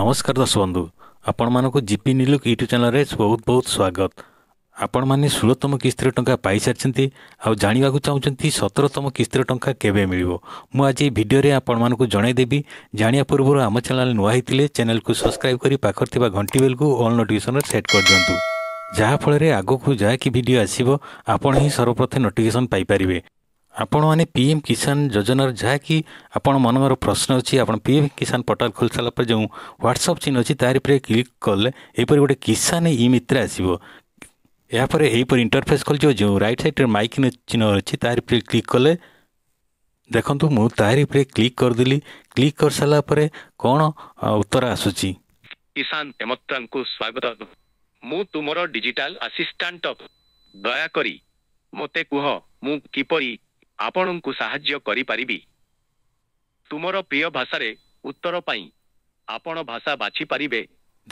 ନମସ୍କାର ଦର୍ଶ ବନ୍ଧୁ ଆପଣମାନଙ୍କୁ ଜିପି ନିଲୁକ୍ ୟୁଟ୍ୟୁବ୍ ଚ୍ୟାନେଲ୍ରେ ବହୁତ ବହୁତ ସ୍ୱାଗତ ଆପଣମାନେ ଷୋହଳତମ କିସ୍ତିରେ ଟଙ୍କା ପାଇସାରିଛନ୍ତି ଆଉ ଜାଣିବାକୁ ଚାହୁଁଛନ୍ତି ସତରତମ କିସ୍ତିରେ ଟଙ୍କା କେବେ ମିଳିବ ମୁଁ ଆଜି ଏହି ଭିଡ଼ିଓରେ ଆପଣମାନଙ୍କୁ ଜଣାଇଦେବି ଜାଣିବା ପୂର୍ବରୁ ଆମ ଚ୍ୟାନେଲ୍ ନୂଆ ହୋଇଥିଲେ ଚ୍ୟାନେଲ୍କୁ ସବସ୍କ୍ରାଇବ୍ କରି ପାଖରେ ଥିବା ଘଣ୍ଟି ବେଲ୍କୁ ଅଲ୍ ନୋଟିଫିକେସନ୍ରେ ସେଟ୍ କରିଦିଅନ୍ତୁ ଯାହାଫଳରେ ଆଗକୁ ଯାହାକି ଭିଡ଼ିଓ ଆସିବ ଆପଣ ହିଁ ସର୍ବପ୍ରଥମେ ନୋଟିଫିକେସନ୍ ପାଇପାରିବେ ଆପଣମାନେ ପି ଏମ୍ କିଷାନ ଯୋଜନାର ଯାହାକି ଆପଣ ମନମର ପ୍ରଶ୍ନ ଅଛି ଆପଣ ପି ଏମ୍ କିଷାନ ପୋର୍ଟାଲ ଖୋଲିସାରିଲା ପରେ ଯେଉଁ ହ୍ୱାଟ୍ସଅପ୍ ଚିହ୍ନ ଅଛି ତାରି ଉପରେ କ୍ଲିକ୍ କଲେ ଏହିପରି ଗୋଟେ କିଷାନ ଇ ମିତ୍ର ଆସିବ ଏହାପରେ ଏହିପରି ଇଣ୍ଟରଫେସ୍ ଖୋଲିଯିବ ଯେଉଁ ରାଇଟ୍ ସାଇଡ଼୍ରେ ମାଇକ୍ ଚିହ୍ନ ଅଛି ତାରି ଉପରେ କ୍ଲିକ୍ କଲେ ଦେଖନ୍ତୁ ମୁଁ ତାରି ଉପରେ କ୍ଲିକ୍ କରିଦେଲି କ୍ଲିକ୍ କରିସାରିଲା ପରେ କ'ଣ ଉତ୍ତର ଆସୁଛି କିଷାନ ହେମତ୍ରାଙ୍କୁ ସ୍ୱାଗତ ମୁଁ ତୁମର ଡିଜିଟାଲ ଆସିଷ୍ଟାଣ୍ଟ ଦୟାକରି ମୋତେ କୁହ ମୁଁ କିପରି ଆପଣଙ୍କୁ ସାହାଯ୍ୟ କରିପାରିବି ତୁମର ପ୍ରିୟ ଭାଷାରେ ଉତ୍ତର ପାଇଁ ଆପଣ ଭାଷା ବାଛିପାରିବେ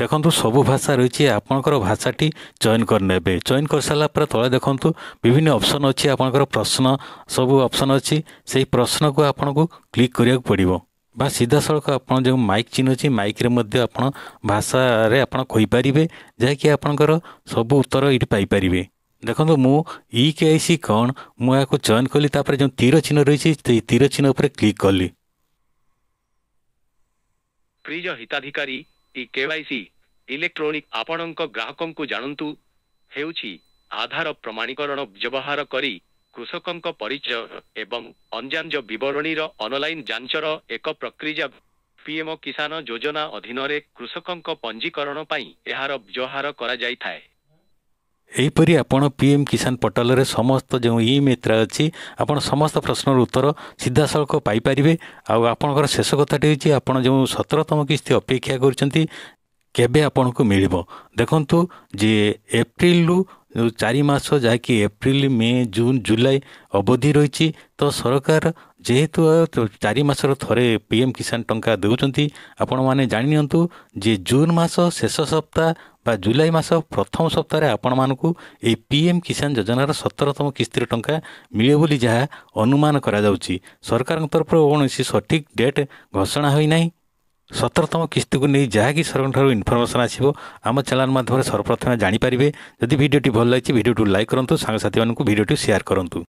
ଦେଖନ୍ତୁ ସବୁ ଭାଷା ରହିଛି ଆପଣଙ୍କର ଭାଷାଟି ଚଏନ୍ କରିନେବେ ଚଏନ୍ କରିସାରିଲା ପରେ ତଳେ ଦେଖନ୍ତୁ ବିଭିନ୍ନ ଅପସନ୍ ଅଛି ଆପଣଙ୍କର ପ୍ରଶ୍ନ ସବୁ ଅପସନ୍ ଅଛି ସେହି ପ୍ରଶ୍ନକୁ ଆପଣଙ୍କୁ କ୍ଲିକ୍ କରିବାକୁ ପଡ଼ିବ ବା ସିଧାସଳଖ ଆପଣ ଯେଉଁ ମାଇକ୍ ଚିହ୍ନ ଅଛି ମାଇକ୍ରେ ମଧ୍ୟ ଆପଣ ଭାଷାରେ ଆପଣ କହିପାରିବେ ଯାହାକି ଆପଣଙ୍କର ସବୁ ଉତ୍ତର ଏଇଠି ପାଇପାରିବେ ଦେଖନ୍ତୁ ମୁଁ ଇ କେ ଆଇ ସି କ'ଣ ମୁଁ ଏହାକୁ ଚୟନ କଲି ତାପରେ ଯେଉଁ ତୀର ଚିହ୍ନ ରହିଛି ସେଇ ତୀର ଚିହ୍ନ ଉପରେ କ୍ଲିକ୍ କଲି ପ୍ରିୟ ହିତାଧିକାରୀ e K Y C electronic ଆପଣଙ୍କ ଗ୍ରାହକଙ୍କୁ ଜାଣନ୍ତୁ ହେଉଛି ଆଧାର ପ୍ରମାଣୀକରଣ ବ୍ୟବହାର କରି କୃଷକଙ୍କ ପରିଚୟ ଏବଂ ଅନ୍ୟାନ୍ୟ ବିବରଣୀର ଅନଲାଇନ୍ ଯାଞ୍ଚର ଏକ ପ୍ରକ୍ରିୟା ପିଏମ୍ଓ କିଷାନ ଯୋଜନା ଅଧୀନରେ କୃଷକଙ୍କ ପଞ୍ଜୀକରଣ ପାଇଁ ଏହାର ବ୍ୟବହାର କରାଯାଇଥାଏ ଏହିପରି ଆପଣ ପି ଏମ୍ କିଷାନ ପୋର୍ଟାଲରେ ସମସ୍ତ ଯେଉଁ ଇ ମିତ୍ର ଅଛି ଆପଣ ସମସ୍ତ ପ୍ରଶ୍ନର ଉତ୍ତର ସିଧାସଳଖ ପାଇପାରିବେ ଆଉ ଆପଣଙ୍କର ଶେଷ କଥାଟି ହେଉଛି ଆପଣ ଯେଉଁ ସତରତମ କିସ୍ତି ଅପେକ୍ଷା କରୁଛନ୍ତି କେବେ ଆପଣଙ୍କୁ ମିଳିବ ଦେଖନ୍ତୁ ଯେ ଏପ୍ରିଲରୁ ଯେଉଁ ଚାରି ମାସ ଯାହାକି ଏପ୍ରିଲ ମେ ଜୁନ୍ ଜୁଲାଇ ଅବଧି ରହିଛି ତ ସରକାର ଯେହେତୁ ଚାରି ମାସର ଥରେ ପି ଏମ୍ କିଷାନ ଟଙ୍କା ଦେଉଛନ୍ତି ଆପଣମାନେ ଜାଣିନିଅନ୍ତୁ ଯେ ଜୁନ୍ ମାସ ଶେଷ ସପ୍ତାହ ବା ଜୁଲାଇ ମାସ ପ୍ରଥମ ସପ୍ତାହରେ ଆପଣମାନଙ୍କୁ ଏହି ପି ଏମ୍ କିଷାନ ଯୋଜନାର ସତରତମ କିସ୍ତିର ଟଙ୍କା ମିଳେ ବୋଲି ଯାହା ଅନୁମାନ କରାଯାଉଛି ସରକାରଙ୍କ ତରଫରୁ କୌଣସି ସଠିକ୍ ଡେଟ୍ ଘୋଷଣା ହୋଇନାହିଁ सतरतम किस्ति नै जा सबै इन्फर्मेसन आयो आम च्यानल माध्यम सर्वप्रथम जाने पारे जुन भिडियो भन्नु लाग्छ भिडियो टु लु साङसा भिडियो सेयर कन्